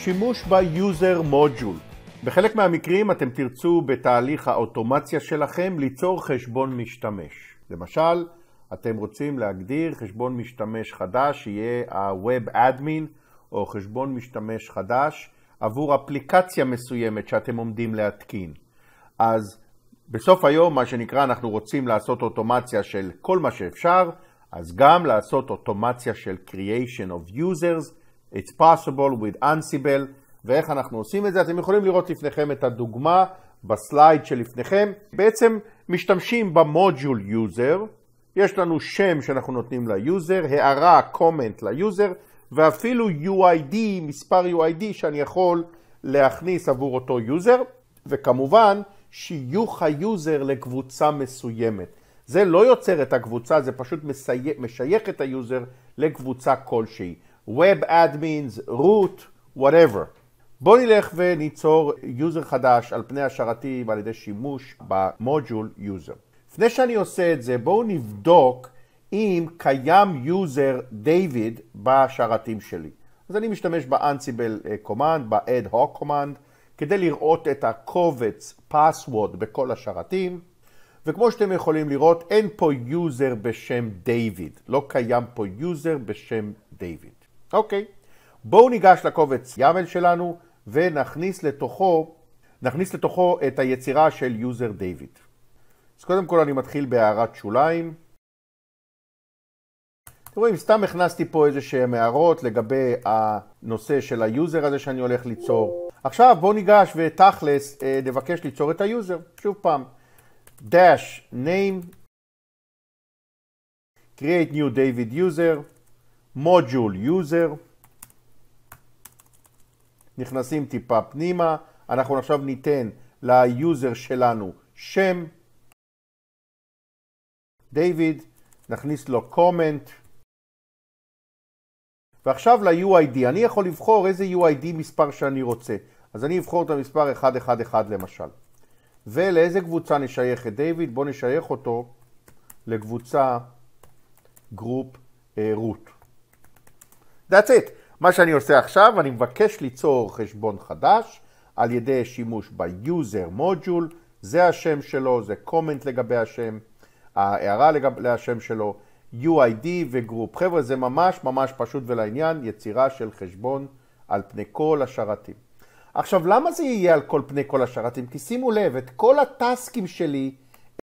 שימוש ב-user module. בחלק מהמקרים אתם תרצו בתהליך האוטומציה שלכם ליצור חשבון משתמש. למשל, אתם רוצים להגדיר חשבון משתמש חדש, שיהיה ה-Web Admin או חשבון משתמש חדש עבור אפליקציה מסוימת שאתם עומדים להתקין. אז בסוף היום, מה שנקרא, אנחנו רוצים לעשות אוטומציה של כל מה שאפשר, אז גם לעשות אוטומציה של Creation of Users, It's possible with Ansible, ואיך אנחנו עושים את זה. אתם יכולים לראות לפניכם את הדוגמה בסלייד שלפניכם. בעצם משתמשים במודול יוזר, יש לנו שם שאנחנו נותנים ליוזר, הערה, קומנט ליוזר, ואפילו UID, מספר UID שאני יכול להכניס עבור אותו יוזר, וכמובן שיוך היוזר לקבוצה מסוימת. זה לא יוצר את הקבוצה, זה פשוט משייך את היוזר לקבוצה כלשהי. Web Admins, root, whatever. בואו נלך וניצור יוזר חדש על פני השרתים על ידי שימוש במוג'ול יוזר. לפני שאני עושה את זה, בואו נבדוק אם קיים יוזר דיוויד בשרתים שלי. אז אני משתמש באנסיבל אה, קומנד, ב-ad hoc קומנד, כדי לראות את הקובץ password בכל השרתים, וכמו שאתם יכולים לראות, אין פה יוזר בשם דיוויד, לא קיים פה יוזר בשם דיוויד. אוקיי, בואו ניגש לקובץ YAML שלנו ונכניס לתוכו, נכניס לתוכו את היצירה של יוזר דיוויד. אז קודם כל אני מתחיל בהערת שוליים. אתם רואים, סתם הכנסתי פה איזה שהן הערות לגבי הנושא של היוזר הזה שאני הולך ליצור. עכשיו בואו ניגש ותכלס אה, נבקש ליצור את היוזר. שוב פעם, dash name, create new David user. מוג'ול יוזר, נכנסים טיפה פנימה, אנחנו עכשיו ניתן ליוזר שלנו שם, דיוויד, נכניס לו קומנט, ועכשיו ל-UID, אני יכול לבחור איזה UID מספר שאני רוצה, אז אני אבחור את המספר 111 למשל. ולאיזה קבוצה נשייך את דיוויד? בואו נשייך אותו לקבוצה גרופ אה, רות. That's it. מה שאני עושה עכשיו, אני מבקש ליצור חשבון חדש על ידי שימוש ב-user module, זה השם שלו, זה comment לגבי השם, ההערה לגבי השם שלו, UID וגרופ. חבר'ה, זה ממש ממש פשוט ולעניין, יצירה של חשבון על פני כל השרתים. עכשיו, למה זה יהיה על כל פני כל השרתים? כי שימו לב, את כל הטסקים שלי,